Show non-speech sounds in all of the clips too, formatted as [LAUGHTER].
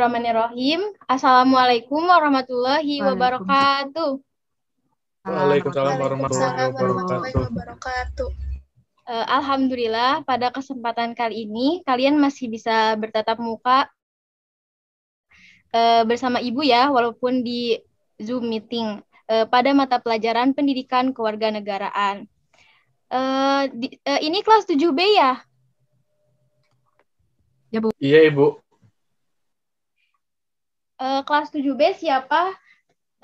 Bismillahirrahmanirrahim. Assalamualaikum warahmatullahi wabarakatuh. Waalaikumsalam warahmatullahi wabarakatuh. Eh, alhamdulillah pada kesempatan kali ini kalian masih bisa bertatap muka eh, bersama ibu ya walaupun di Zoom meeting eh, pada mata pelajaran pendidikan kewarganegaraan. ini kelas 7B ya? Ya, Bu. Iya, Ibu. Eh, kelas 7B siapa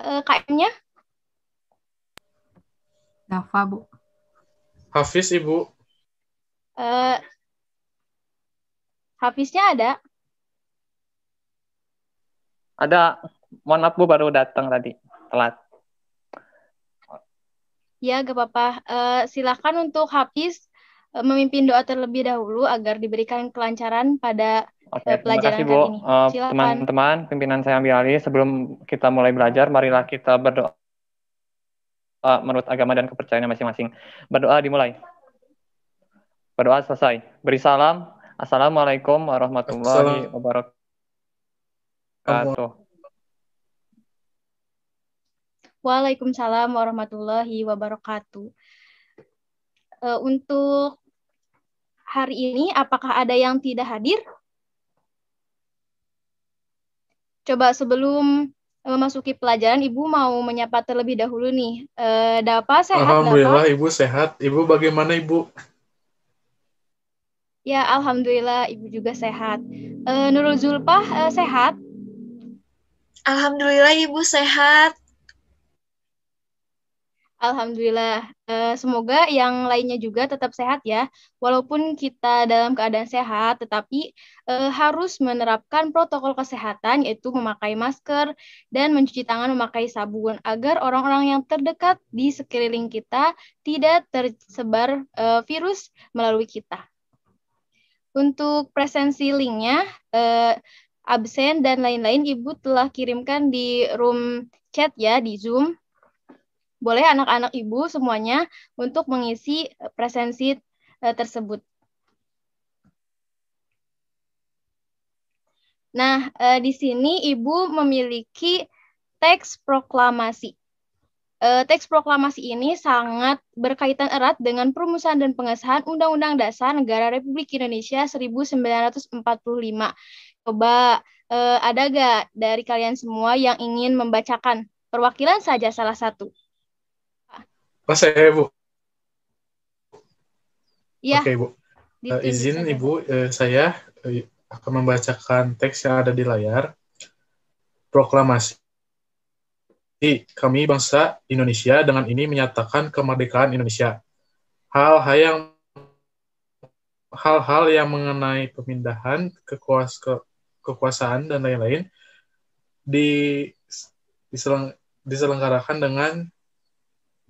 uh, eh, KM-nya? Nafa, Bu. Hafiz, Ibu. Uh, Hafiznya ada? Ada. Mohon maaf, Bu, baru datang tadi. Telat. Ya, gak apa-apa. Uh, silakan untuk Hafiz uh, memimpin doa terlebih dahulu agar diberikan kelancaran pada Oke, terima kasih Bu. Eh, teman-teman, uh, pimpinan saya ambil alih. Sebelum kita mulai belajar, marilah kita berdoa uh, menurut agama dan kepercayaan masing-masing. Berdoa dimulai. Berdoa selesai. Beri salam. Assalamualaikum warahmatullahi wabarakatuh. Waalaikumsalam warahmatullahi wabarakatuh. Uh, untuk hari ini, apakah ada yang tidak hadir? Coba sebelum eh, memasuki pelajaran, Ibu mau menyapa terlebih dahulu nih. E, Dapa sehat? Alhamdulillah, Dapa? Ibu sehat. Ibu bagaimana, Ibu? Ya, Alhamdulillah, Ibu juga sehat. E, Nurul Zulpah e, sehat? Alhamdulillah, Ibu sehat. Alhamdulillah. Eh, semoga yang lainnya juga tetap sehat ya. Walaupun kita dalam keadaan sehat, tetapi eh, harus menerapkan protokol kesehatan yaitu memakai masker dan mencuci tangan memakai sabun agar orang-orang yang terdekat di sekeliling kita tidak tersebar eh, virus melalui kita. Untuk presensi linknya, absen dan lain-lain, Ibu telah kirimkan di room chat ya di Zoom boleh anak-anak ibu semuanya untuk mengisi eh, presensi eh, tersebut. Nah, eh, di sini ibu memiliki teks proklamasi. Teks proklamasi ini sangat berkaitan erat dengan perumusan dan pengesahan Undang-Undang Dasar Negara Republik Indonesia 1945. Coba ada gak dari kalian semua yang ingin membacakan? Perwakilan saja salah satu. Oh saya bu. Ya. Oke bu. Uh, izin saja. ibu uh, saya uh, akan membacakan teks yang ada di layar. Proklamasi. Kami bangsa Indonesia dengan ini menyatakan kemerdekaan Indonesia. Hal-hal yang hal-hal yang mengenai pemindahan kekuas, ke, kekuasaan dan lain-lain di diselenggarakan dengan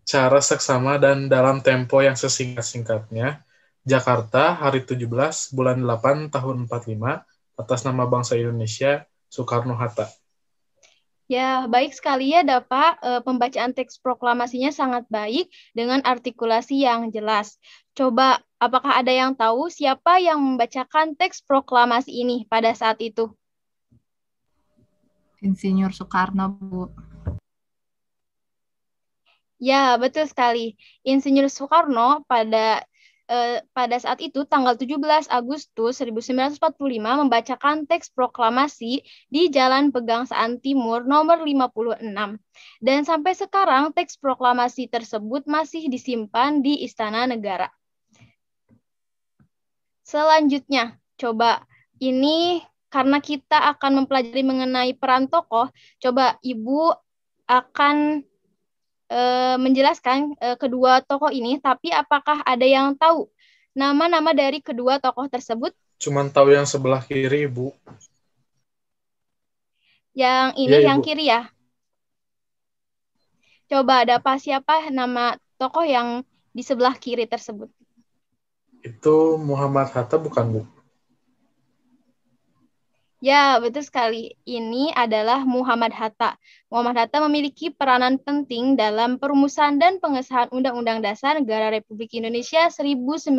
cara seksama dan dalam tempo yang sesingkat-singkatnya. Jakarta, hari 17, bulan 8, tahun 45, atas nama bangsa Indonesia, Soekarno-Hatta. Ya, baik sekali ya, Dapak. E, pembacaan teks proklamasinya sangat baik dengan artikulasi yang jelas. Coba, apakah ada yang tahu siapa yang membacakan teks proklamasi ini pada saat itu? Insinyur Soekarno, Bu. Ya, betul sekali. Insinyur Soekarno pada eh, pada saat itu tanggal 17 Agustus 1945 membacakan teks proklamasi di Jalan Pegangsaan Timur nomor 56. Dan sampai sekarang teks proklamasi tersebut masih disimpan di Istana Negara. Selanjutnya, coba ini karena kita akan mempelajari mengenai peran tokoh, coba Ibu akan Eh, menjelaskan e, kedua tokoh ini, tapi apakah ada yang tahu nama-nama dari kedua tokoh tersebut? Cuman tahu yang sebelah kiri, Bu. Yang ini ya, yang kiri ya? Coba ada apa siapa nama tokoh yang di sebelah kiri tersebut? Itu Muhammad Hatta bukan, Bu? Ya, betul sekali. Ini adalah Muhammad Hatta. Muhammad Hatta memiliki peranan penting dalam perumusan dan pengesahan Undang-Undang Dasar Negara Republik Indonesia 1945.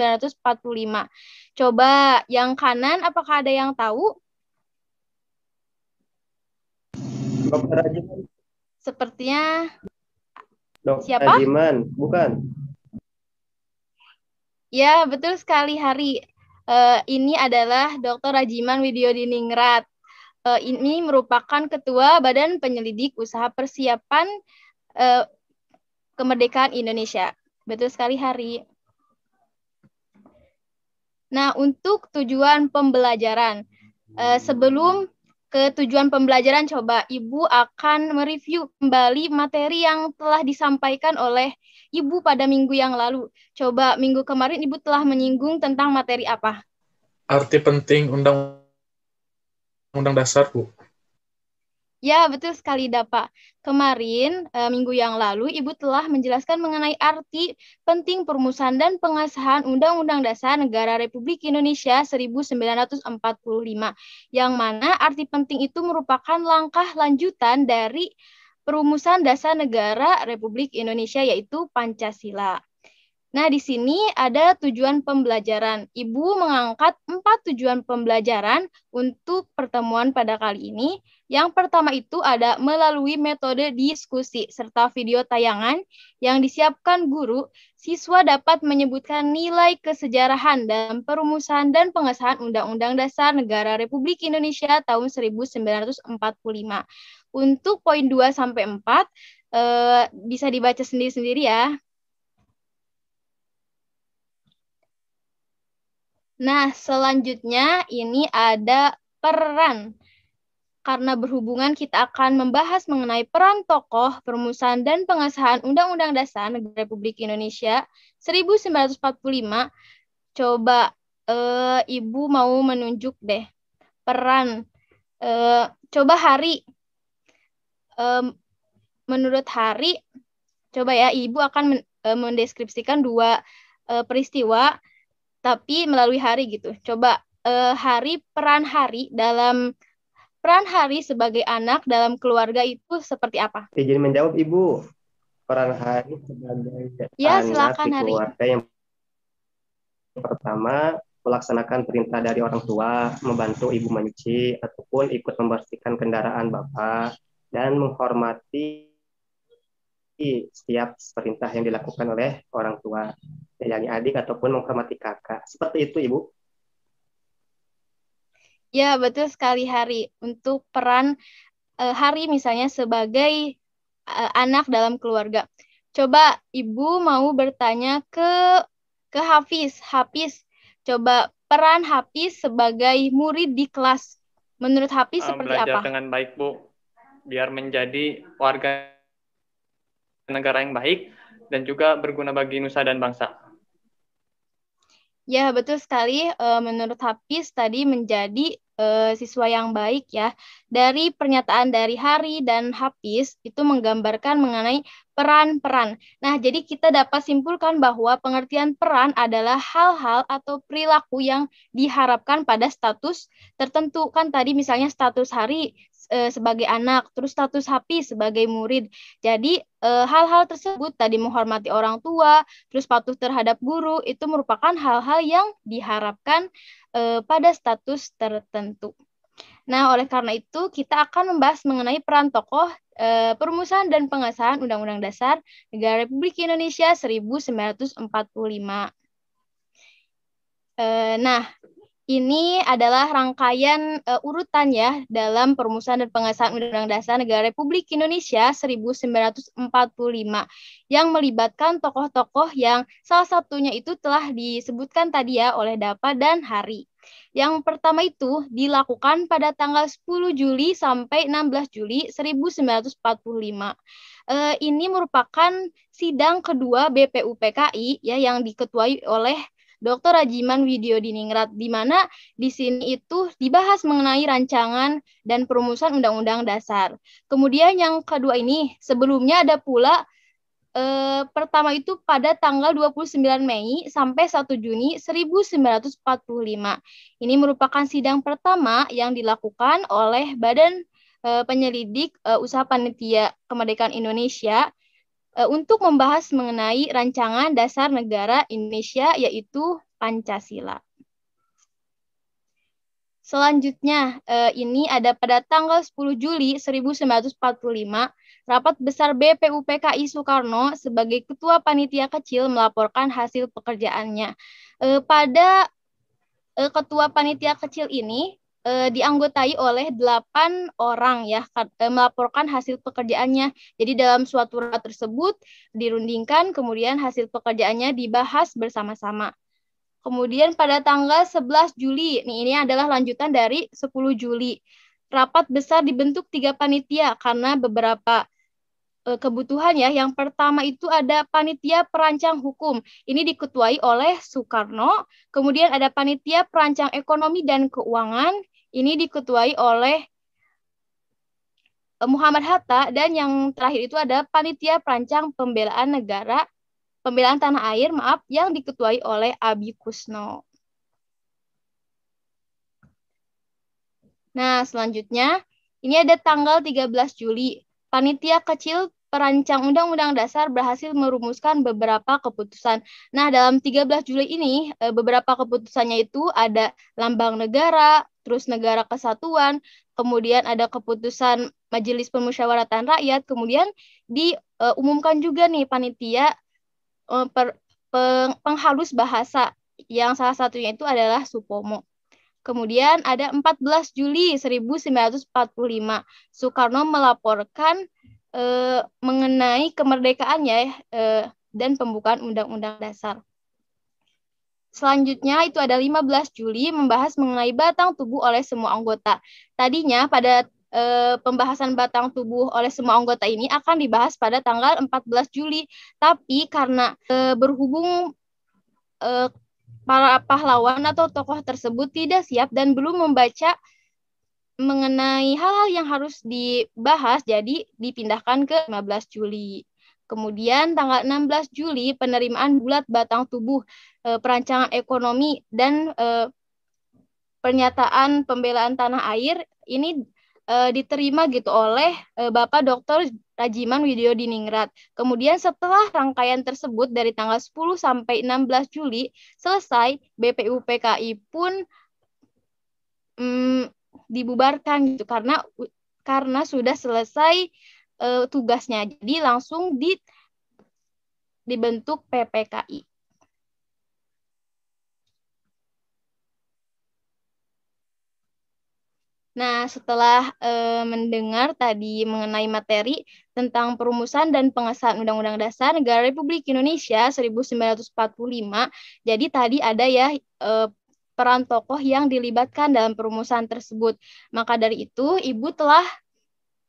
Coba yang kanan, apakah ada yang tahu? Dokter Ajiman. Sepertinya Dokter siapa? Ajiman, bukan. Ya, betul sekali Hari. Eh, ini adalah Dr. Rajiman Diningrat. Uh, eh, ini merupakan Ketua Badan Penyelidik Usaha Persiapan uh, Kemerdekaan Indonesia. Betul sekali, Hari. Nah, untuk tujuan pembelajaran, uh, sebelum ke tujuan pembelajaran coba Ibu akan mereview kembali materi yang telah disampaikan oleh Ibu pada minggu yang lalu. Coba minggu kemarin Ibu telah menyinggung tentang materi apa? Arti penting undang-undang dasar, Bu. Ya, betul sekali, Dapak. Kemarin, e, minggu yang lalu, Ibu telah menjelaskan mengenai arti penting perumusan dan pengesahan Undang-Undang Dasar Negara Republik Indonesia 1945, yang mana arti penting itu merupakan langkah lanjutan dari perumusan dasar negara Republik Indonesia, yaitu Pancasila. Nah, di sini ada tujuan pembelajaran. Ibu mengangkat empat tujuan pembelajaran untuk pertemuan pada kali ini, yang pertama itu ada melalui metode diskusi serta video tayangan yang disiapkan guru, siswa dapat menyebutkan nilai kesejarahan dalam perumusan dan pengesahan Undang-Undang Dasar Negara Republik Indonesia tahun 1945. Untuk poin 2 sampai 4 eh, bisa dibaca sendiri-sendiri ya. Nah, selanjutnya ini ada peran karena berhubungan kita akan membahas mengenai peran tokoh, perumusan, dan pengesahan Undang-Undang Dasar Negara Republik Indonesia 1945. Coba eh, Ibu mau menunjuk deh peran. Eh, coba Hari, menurut Hari, coba ya Ibu akan men, eh, mendeskripsikan dua peristiwa, tapi melalui Hari gitu. Coba Hari, peran Hari dalam Peran Hari sebagai anak dalam keluarga itu seperti apa? Izin menjawab Ibu. Peran Hari sebagai ya, anak silakan, di keluarga yang pertama melaksanakan perintah dari orang tua, membantu ibu menyuci ataupun ikut membersihkan kendaraan bapak dan menghormati setiap perintah yang dilakukan oleh orang tua, yakni adik ataupun menghormati kakak. Seperti itu, Ibu. Ya, betul sekali Hari. Untuk peran uh, Hari misalnya sebagai uh, anak dalam keluarga. Coba Ibu mau bertanya ke ke Hafiz. Hafiz, coba peran Hafiz sebagai murid di kelas. Menurut Hafiz uh, seperti belajar apa? Belajar dengan baik, Bu. Biar menjadi warga negara yang baik dan juga berguna bagi nusa dan bangsa. Ya, betul sekali. Eh, menurut Hafiz tadi menjadi eh, siswa yang baik ya. Dari pernyataan dari Hari dan Hafiz itu menggambarkan mengenai peran-peran. Nah, jadi kita dapat simpulkan bahwa pengertian peran adalah hal-hal atau perilaku yang diharapkan pada status tertentu. Kan tadi misalnya status hari e, sebagai anak, terus status hapi sebagai murid. Jadi eh, hal-hal e, tersebut tadi menghormati orang tua, terus patuh terhadap guru itu merupakan hal-hal yang diharapkan e, pada status tertentu. Nah, oleh karena itu kita akan membahas mengenai peran tokoh e, perumusan dan pengesahan Undang-Undang Dasar Negara Republik Indonesia 1945. E, eh, nah, ini adalah rangkaian e, urutan ya dalam perumusan dan pengesahan Undang-Undang Dasar Negara Republik Indonesia 1945 yang melibatkan tokoh-tokoh yang salah satunya itu telah disebutkan tadi ya oleh Dapa dan Hari. Yang pertama itu dilakukan pada tanggal 10 Juli sampai 16 Juli 1945. E, eh, ini merupakan sidang kedua BPUPKI ya yang diketuai oleh Dr. Rajiman Diningrat, di mana di sini itu dibahas mengenai rancangan dan perumusan undang-undang dasar. Kemudian yang kedua ini sebelumnya ada pula eh, pertama itu pada tanggal 29 Mei sampai 1 Juni 1945. Ini merupakan sidang pertama yang dilakukan oleh Badan eh, Penyelidik eh, Usaha Panitia Kemerdekaan Indonesia eh, untuk membahas mengenai rancangan dasar negara Indonesia yaitu Pancasila. Selanjutnya, eh, ini ada pada tanggal 10 Juli 1945, rapat besar BPUPKI Soekarno sebagai ketua panitia kecil melaporkan hasil pekerjaannya. Eh, pada eh, ketua panitia kecil ini eh, dianggotai oleh delapan orang ya eh, melaporkan hasil pekerjaannya. Jadi dalam suatu rapat tersebut dirundingkan kemudian hasil pekerjaannya dibahas bersama-sama. Kemudian pada tanggal 11 Juli, nih ini adalah lanjutan dari 10 Juli. Rapat besar dibentuk tiga panitia karena beberapa eh, kebutuhan ya. Yang pertama itu ada panitia perancang hukum. Ini diketuai oleh Soekarno. Kemudian ada panitia perancang ekonomi dan keuangan. Ini diketuai oleh eh, Muhammad Hatta dan yang terakhir itu ada panitia perancang pembelaan negara pembelaan tanah air, maaf, yang diketuai oleh Abi Kusno. Nah, selanjutnya, ini ada tanggal 13 Juli. Panitia kecil perancang Undang-Undang Dasar berhasil merumuskan beberapa keputusan. Nah, dalam 13 Juli ini, eh, beberapa keputusannya itu ada lambang negara, terus negara kesatuan, kemudian ada keputusan Majelis Permusyawaratan Rakyat, kemudian diumumkan eh, juga nih panitia Eh, per, peng, penghalus bahasa yang salah satunya itu adalah Supomo. Kemudian ada 14 Juli 1945, Soekarno melaporkan e, mengenai kemerdekaannya e, dan pembukaan Undang-Undang Dasar. Selanjutnya itu ada 15 Juli membahas mengenai batang tubuh oleh semua anggota. Tadinya pada e, pembahasan batang tubuh oleh semua anggota ini akan dibahas pada tanggal 14 Juli. Tapi karena e, berhubung e, para pahlawan atau tokoh tersebut tidak siap dan belum membaca mengenai hal-hal yang harus dibahas, jadi dipindahkan ke 15 Juli. Kemudian tanggal 16 Juli penerimaan bulat batang tubuh, e, perancangan ekonomi dan e, pernyataan pembelaan tanah air ini e, diterima gitu oleh e, Bapak Dr. Rajiman diningrat. Kemudian setelah rangkaian tersebut dari tanggal 10 sampai 16 Juli selesai, BPUPKI pun mm, dibubarkan gitu karena karena sudah selesai e, tugasnya. Jadi langsung di dibentuk PPKI. Nah, setelah e, mendengar tadi mengenai materi tentang perumusan dan pengesahan Undang-Undang Dasar Negara Republik Indonesia 1945, jadi tadi ada ya e, peran tokoh yang dilibatkan dalam perumusan tersebut. Maka dari itu, Ibu telah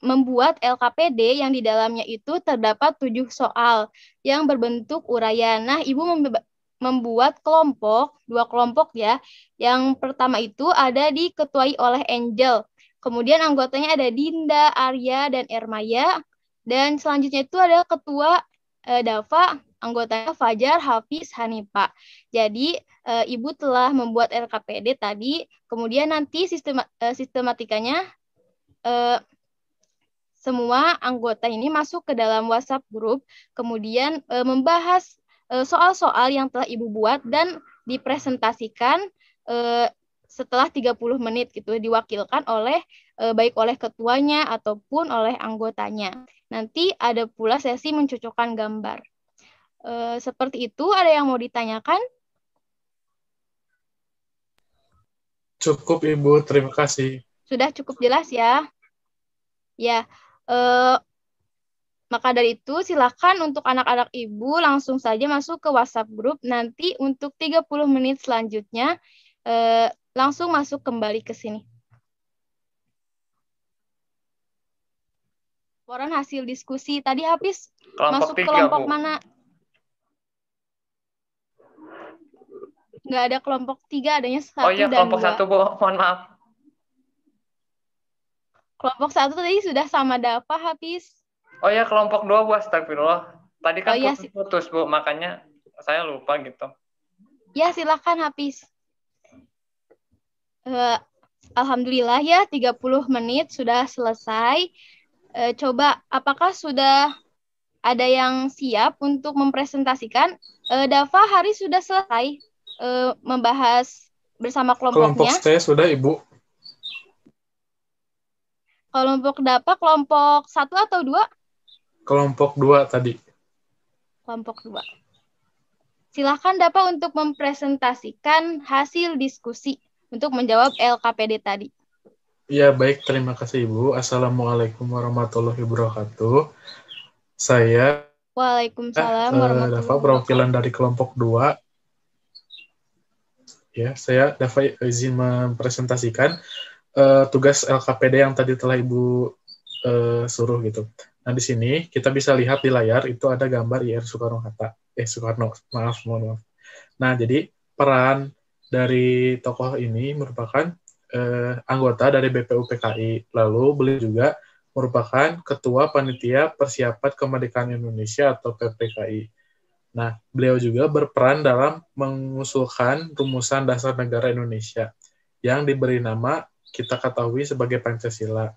membuat LKPD yang di dalamnya itu terdapat tujuh soal yang berbentuk uraian. Nah, Ibu membuat kelompok, dua kelompok ya. Yang pertama itu ada diketuai oleh Angel. Kemudian anggotanya ada Dinda, Arya, dan Ermaya. Dan selanjutnya itu ada ketua e, Dava, anggotanya Fajar, Hafiz, Hanipa. Jadi e, ibu telah membuat RKPD tadi. Kemudian nanti sistema, e, sistematikanya e, semua anggota ini masuk ke dalam WhatsApp grup, kemudian e, membahas Eh, soal-soal yang telah Ibu buat dan dipresentasikan eh, setelah 30 menit gitu diwakilkan oleh eh, baik oleh ketuanya ataupun oleh anggotanya. Nanti ada pula sesi mencocokkan gambar. seperti itu ada yang mau ditanyakan? Cukup Ibu, terima kasih. Sudah cukup jelas ya. Ya, eh, maka dari itu, silakan untuk anak-anak ibu langsung saja masuk ke WhatsApp grup. Nanti untuk 30 menit selanjutnya, eh, langsung masuk kembali ke sini. Laporan hasil diskusi. Tadi habis kelompok masuk tiga, kelompok Bu. mana? Nggak ada kelompok tiga, adanya satu dan Oh iya, kelompok satu, Bu. Mohon maaf. Kelompok satu tadi sudah sama Dafa habis. Oh ya kelompok dua Bu, astagfirullah. Tadi kan oh, putus, iya, putus Bu, makanya saya lupa gitu. Ya, silakan habis. Uh, eh, Alhamdulillah ya 30 menit sudah selesai. Uh, coba apakah sudah ada yang siap untuk mempresentasikan? Uh, Dava hari sudah selesai uh, membahas bersama kelompoknya. Kelompok saya sudah Ibu. Kelompok Dava kelompok satu atau dua? kelompok dua tadi. Kelompok dua. Silahkan dapat untuk mempresentasikan hasil diskusi untuk menjawab LKPD tadi. Ya, baik. Terima kasih, Ibu. Assalamualaikum warahmatullahi wabarakatuh. Saya Waalaikumsalam eh, warahmatullahi Dava, perwakilan dari kelompok dua. Ya, saya Dava izin mempresentasikan uh, tugas LKPD yang tadi telah Ibu uh, suruh gitu. Nah, di sini kita bisa lihat di layar itu ada gambar IR Soekarno-Hatta. Eh, Soekarno, maaf, mohon maaf. Nah, jadi peran dari tokoh ini merupakan eh, anggota dari BPUPKI. Lalu beliau juga merupakan ketua panitia persiapan kemerdekaan Indonesia atau PPKI. Nah, beliau juga berperan dalam mengusulkan rumusan dasar negara Indonesia yang diberi nama kita ketahui sebagai Pancasila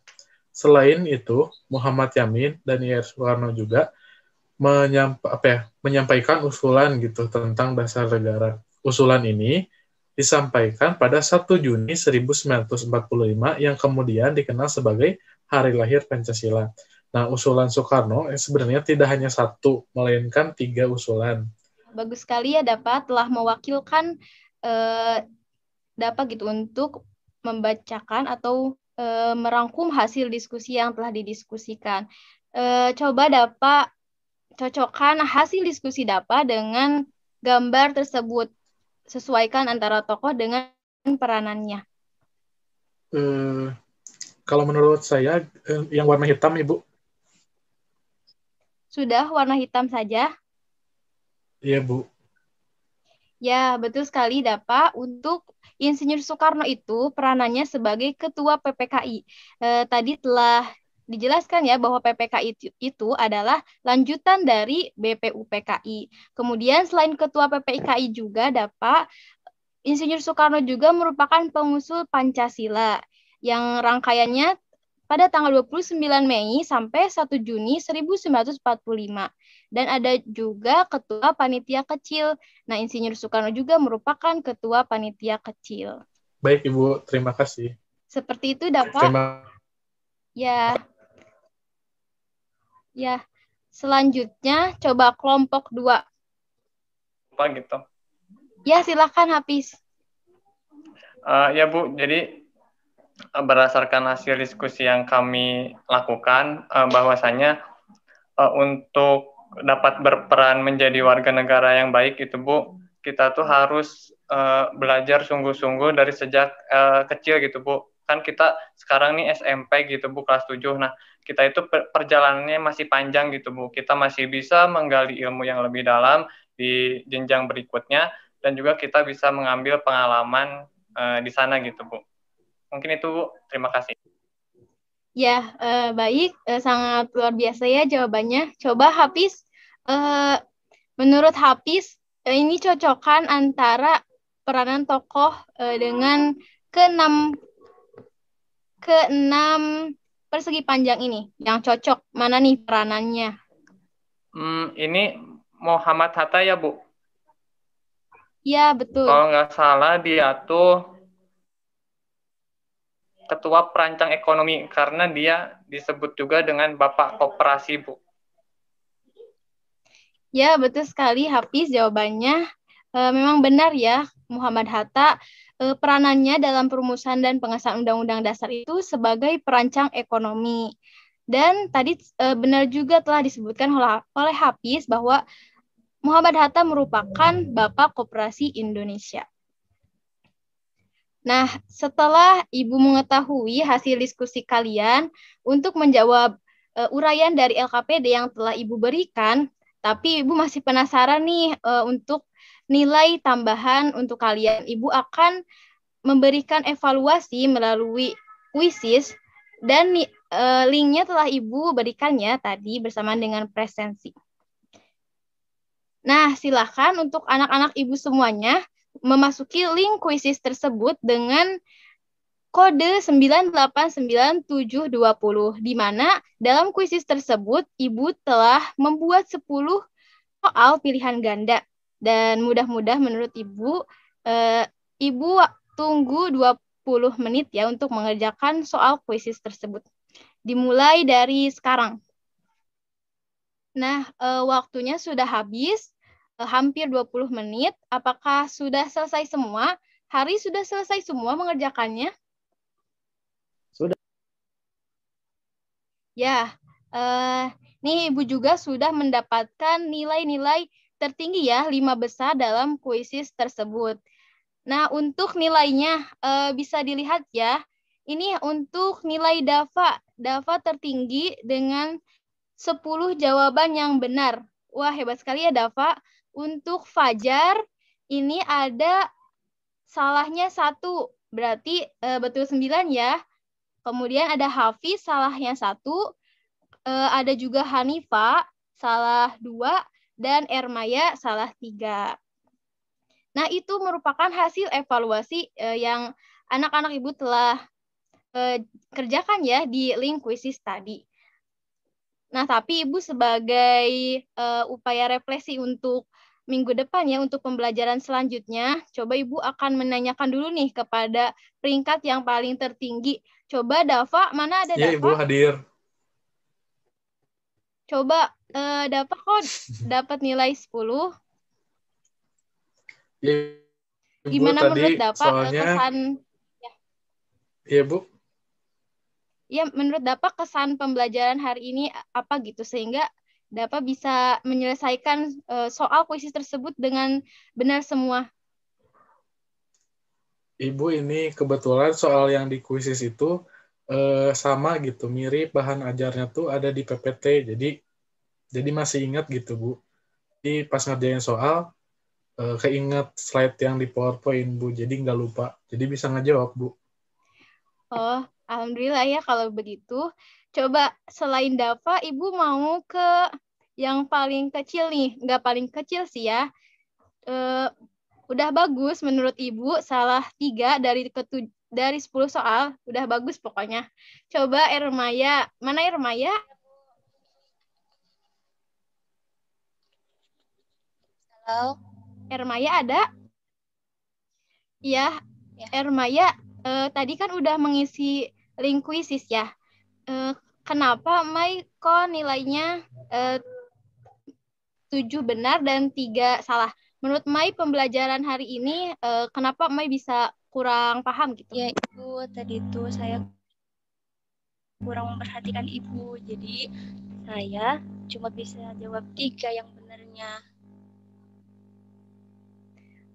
selain itu Muhammad Yamin dan IR Soekarno juga menyampa, apa ya, menyampaikan usulan gitu tentang dasar negara. Usulan ini disampaikan pada 1 Juni 1945 yang kemudian dikenal sebagai hari lahir Pancasila. Nah, usulan Soekarno eh, sebenarnya tidak hanya satu, melainkan tiga usulan. Bagus sekali ya dapat telah mewakilkan eh, dapat gitu untuk membacakan atau e, merangkum hasil diskusi yang telah didiskusikan. E, coba dapat cocokkan hasil diskusi dapat dengan gambar tersebut. Sesuaikan antara tokoh dengan peranannya. E, kalau menurut saya yang warna hitam, Ibu. Sudah warna hitam saja? Iya, Bu. Ya, betul sekali Dapak. Untuk Insinyur Soekarno itu peranannya sebagai ketua PPKI. Eh, tadi telah dijelaskan ya bahwa PPKI itu, itu adalah lanjutan dari BPUPKI. Kemudian selain ketua PPKI juga Dapak, Insinyur Soekarno juga merupakan pengusul Pancasila yang rangkaiannya pada tanggal 29 Mei sampai 1 Juni 1945. Dan ada juga ketua panitia kecil. Nah, Insinyur Soekarno juga merupakan ketua panitia kecil. Baik, Ibu. Terima kasih. Seperti itu, dapat. Terima Ya. Ya. Selanjutnya, coba kelompok dua. Apa gitu? Ya, silakan Hafiz. Uh, eh, ya, Bu. Jadi berdasarkan hasil diskusi yang kami lakukan uh, bahwasanya uh, untuk dapat berperan menjadi warga negara yang baik itu Bu, kita tuh harus uh, belajar sungguh-sungguh dari sejak uh, kecil gitu Bu. Kan kita sekarang nih SMP gitu Bu kelas 7. Nah, kita itu perjalanannya masih panjang gitu Bu. Kita masih bisa menggali ilmu yang lebih dalam di jenjang berikutnya dan juga kita bisa mengambil pengalaman uh, di sana gitu Bu. Mungkin itu terima kasih. Ya, uh, baik. uh, sangat luar biasa ya jawabannya. Coba Hafiz, uh, menurut Hafiz, uh, ini cocokan antara peranan tokoh uh, dengan keenam keenam persegi panjang ini yang cocok mana nih peranannya? Hmm, ini Muhammad Hatta ya Bu? Ya betul. Kalau nggak salah dia tuh ketua perancang ekonomi karena dia disebut juga dengan bapak koperasi, Bu. Ya, betul sekali Hafiz jawabannya. E, memang benar ya, Muhammad Hatta e, peranannya dalam perumusan dan pengesahan Undang-Undang Dasar itu sebagai perancang ekonomi. Dan tadi e, benar juga telah disebutkan oleh, oleh Hafiz bahwa Muhammad Hatta merupakan bapak koperasi Indonesia. Nah, setelah Ibu mengetahui hasil diskusi kalian untuk menjawab e, uraian dari LKPD yang telah Ibu berikan, tapi Ibu masih penasaran nih e, untuk nilai tambahan untuk kalian. Ibu akan memberikan evaluasi melalui kuisis dan e, linknya telah Ibu berikannya tadi bersamaan dengan presensi. Nah, silakan untuk anak-anak Ibu semuanya memasuki link kuisis tersebut dengan kode 989720 di mana dalam kuisis tersebut ibu telah membuat 10 soal pilihan ganda dan mudah-mudah menurut ibu e, ibu tunggu 20 menit ya untuk mengerjakan soal kuisis tersebut. Dimulai dari sekarang. Nah, e, waktunya sudah habis. Eh, hampir 20 menit. Apakah sudah selesai semua? Hari sudah selesai semua mengerjakannya? Sudah. Ya, uh, nih Ibu juga sudah mendapatkan nilai-nilai tertinggi ya, lima besar dalam kuisis tersebut. Nah, untuk nilainya uh, bisa dilihat ya. Ini untuk nilai DAVA. DAVA tertinggi dengan 10 jawaban yang benar. Wah, hebat sekali ya DAVA. Untuk Fajar ini ada salahnya satu, berarti e, betul sembilan ya. Kemudian ada Hafiz salahnya satu, e, ada juga Hanifa salah dua, dan Ermaya salah tiga. Nah, itu merupakan hasil evaluasi e, yang anak-anak ibu telah e, kerjakan ya di link kuisis tadi. Nah, tapi Ibu sebagai uh, upaya refleksi untuk minggu depan ya untuk pembelajaran selanjutnya, coba Ibu akan menanyakan dulu nih kepada peringkat yang paling tertinggi. Coba Dava, mana ada Dava? Iya, Ibu hadir. Coba uh, Dava kok dapat nilai 10? Ya, Gimana menurut Dava eh, soalnya, kesan? Iya, ya, Bu ya menurut Dapa kesan pembelajaran hari ini apa gitu sehingga Dapa bisa menyelesaikan uh, soal kuisis tersebut dengan benar semua. Ibu ini kebetulan soal yang di kuisis itu uh, sama gitu, mirip bahan ajarnya tuh ada di PPT, jadi jadi masih ingat gitu Bu. Jadi pas ngerjain soal uh, keinget slide yang di PowerPoint Bu, jadi nggak lupa, jadi bisa ngejawab Bu. Oh, Alhamdulillah ya kalau begitu. Coba selain Dava, Ibu mau ke yang paling kecil nih. Nggak paling kecil sih ya. E, udah bagus menurut Ibu, salah tiga dari ketujuh dari 10 soal. Udah bagus pokoknya. Coba Ermaya. Mana Ermaya? Halo. Ermaya ada? Iya, ya. Ermaya uh, tadi kan udah mengisi link ya. Uh, kenapa Mai kok nilainya eh, uh, 7 benar dan tiga salah? Menurut Mai pembelajaran hari ini uh, kenapa Mai bisa kurang paham gitu? Ya itu tadi itu saya kurang memperhatikan ibu. Jadi saya cuma bisa jawab tiga yang benernya.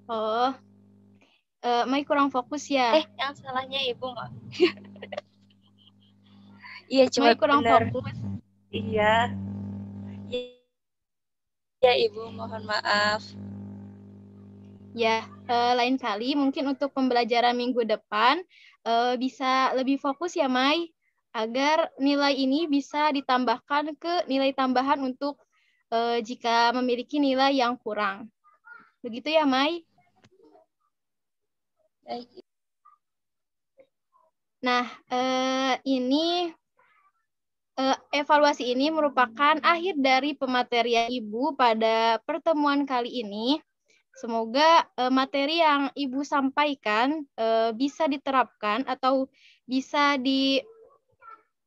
Oh, uh, Mai kurang fokus ya. Eh, yang salahnya ibu nggak? [LAUGHS] iya, cuma Mai kurang bener. fokus. Iya. Ya ibu, mohon maaf. Ya, uh, lain kali mungkin untuk pembelajaran minggu depan uh, bisa lebih fokus ya Mai, agar nilai ini bisa ditambahkan ke nilai tambahan untuk uh, jika memiliki nilai yang kurang. Begitu ya Mai? Nah, eh, ini eh, evaluasi ini merupakan akhir dari pematerian Ibu pada pertemuan kali ini. Semoga eh, materi yang Ibu sampaikan eh, bisa diterapkan atau bisa di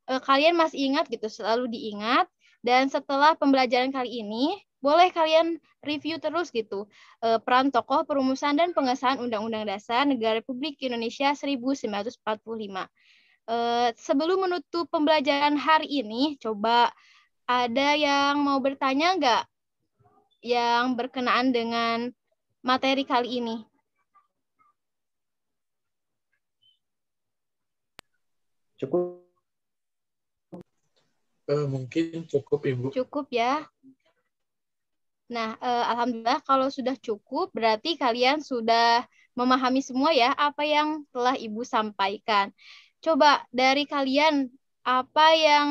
eh, kalian masih ingat gitu, selalu diingat. Dan setelah pembelajaran kali ini, boleh kalian review terus gitu eh, peran tokoh perumusan dan pengesahan Undang-Undang Dasar Negara Republik Indonesia 1945. Eh, sebelum menutup pembelajaran hari ini, coba ada yang mau bertanya nggak yang berkenaan dengan materi kali ini? Cukup. Eh, mungkin cukup Ibu. Cukup ya. Nah, eh, alhamdulillah kalau sudah cukup berarti kalian sudah memahami semua ya apa yang telah Ibu sampaikan. Coba dari kalian apa yang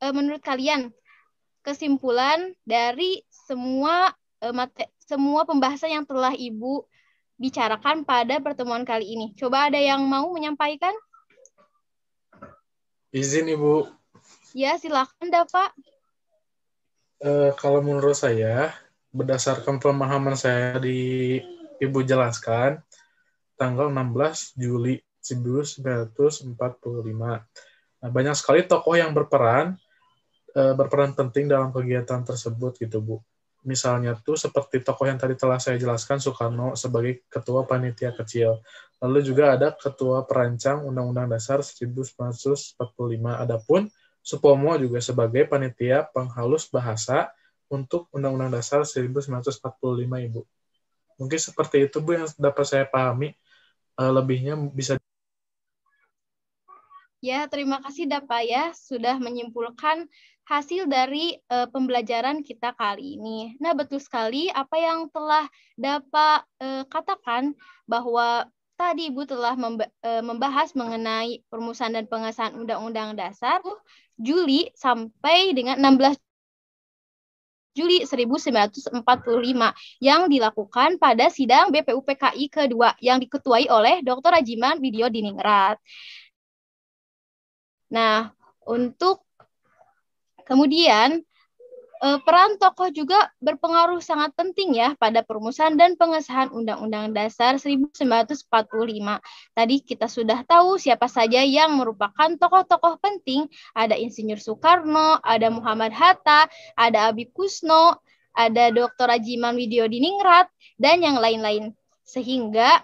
eh, menurut kalian kesimpulan dari semua eh, mate, semua pembahasan yang telah Ibu bicarakan pada pertemuan kali ini. Coba ada yang mau menyampaikan? Izin Ibu. Ya, silakan, Dapak uh, kalau menurut saya berdasarkan pemahaman saya di Ibu jelaskan tanggal 16 Juli 1945. Nah, banyak sekali tokoh yang berperan uh, berperan penting dalam kegiatan tersebut gitu, Bu. Misalnya tuh seperti tokoh yang tadi telah saya jelaskan Soekarno sebagai ketua panitia kecil. Lalu juga ada ketua perancang Undang-Undang Dasar 1945. Adapun Supomo juga sebagai panitia penghalus bahasa untuk Undang-Undang Dasar 1945, Ibu. Mungkin seperti itu, Bu, yang dapat saya pahami. Eh, lebihnya bisa Ya, terima kasih Dapa ya sudah menyimpulkan hasil dari uh, pembelajaran kita kali ini. Nah, betul sekali apa yang telah Dapa uh, katakan bahwa Tadi Ibu telah eh, membahas mengenai perumusan dan pengesahan Undang-Undang Dasar Juli sampai dengan 16 Juli 1945 yang dilakukan pada sidang BPUPKI kedua yang diketuai oleh Dr. Rajiman Video Diningrat. Nah, untuk kemudian Eh, peran tokoh juga berpengaruh sangat penting ya pada perumusan dan pengesahan Undang-Undang Dasar 1945. Tadi kita sudah tahu siapa saja yang merupakan tokoh-tokoh penting, ada Insinyur Soekarno, ada Muhammad Hatta, ada Abi Kusno, ada Dr. Ajiman Widiodiningrat dan yang lain-lain. Sehingga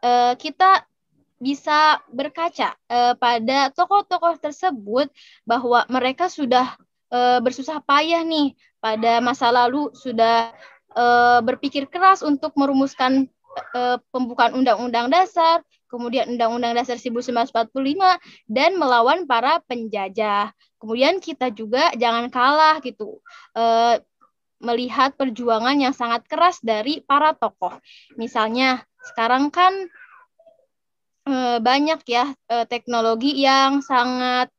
eh, kita bisa berkaca eh, pada tokoh-tokoh tersebut bahwa mereka sudah e, bersusah payah nih pada masa lalu sudah e, berpikir keras untuk merumuskan e, pembukaan Undang-Undang Dasar, kemudian Undang-Undang Dasar 1945 dan melawan para penjajah. Kemudian kita juga jangan kalah gitu. E, melihat perjuangan yang sangat keras dari para tokoh. Misalnya sekarang kan banyak ya teknologi yang sangat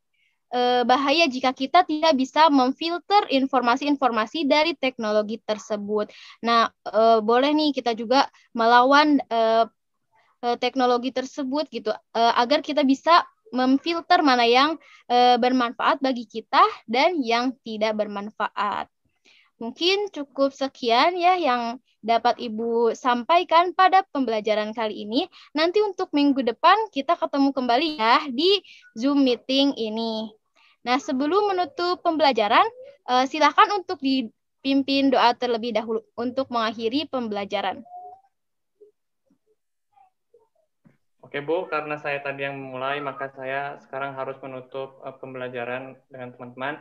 Eh, bahaya jika kita tidak bisa memfilter informasi-informasi dari teknologi tersebut. Nah, eh, boleh nih kita juga melawan eh, teknologi tersebut gitu agar kita bisa memfilter mana yang bermanfaat bagi kita dan yang tidak bermanfaat. Mungkin cukup sekian ya yang dapat Ibu sampaikan pada pembelajaran kali ini. Nanti untuk minggu depan kita ketemu kembali ya di Zoom meeting ini. Nah, sebelum menutup pembelajaran, eh, silakan untuk dipimpin doa terlebih dahulu untuk mengakhiri pembelajaran. Oke Bu, karena saya tadi yang memulai, maka saya sekarang harus menutup eh, pembelajaran dengan teman-teman.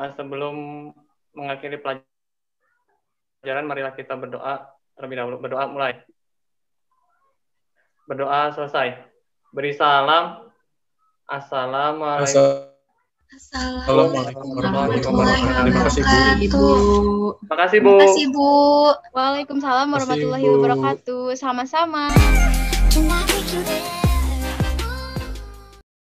Eh, sebelum mengakhiri pelajaran, marilah kita berdoa terlebih dahulu. Berdoa mulai. Berdoa selesai. Beri salam. Assalamualaikum. Assalamualaikum warahmatullahi wabarakatuh. Terima kasih Bu. Ibu. Terima kasih Bu. Terima kasih Bu. Waalaikumsalam warahmatullahi wabarakatuh. Sama-sama.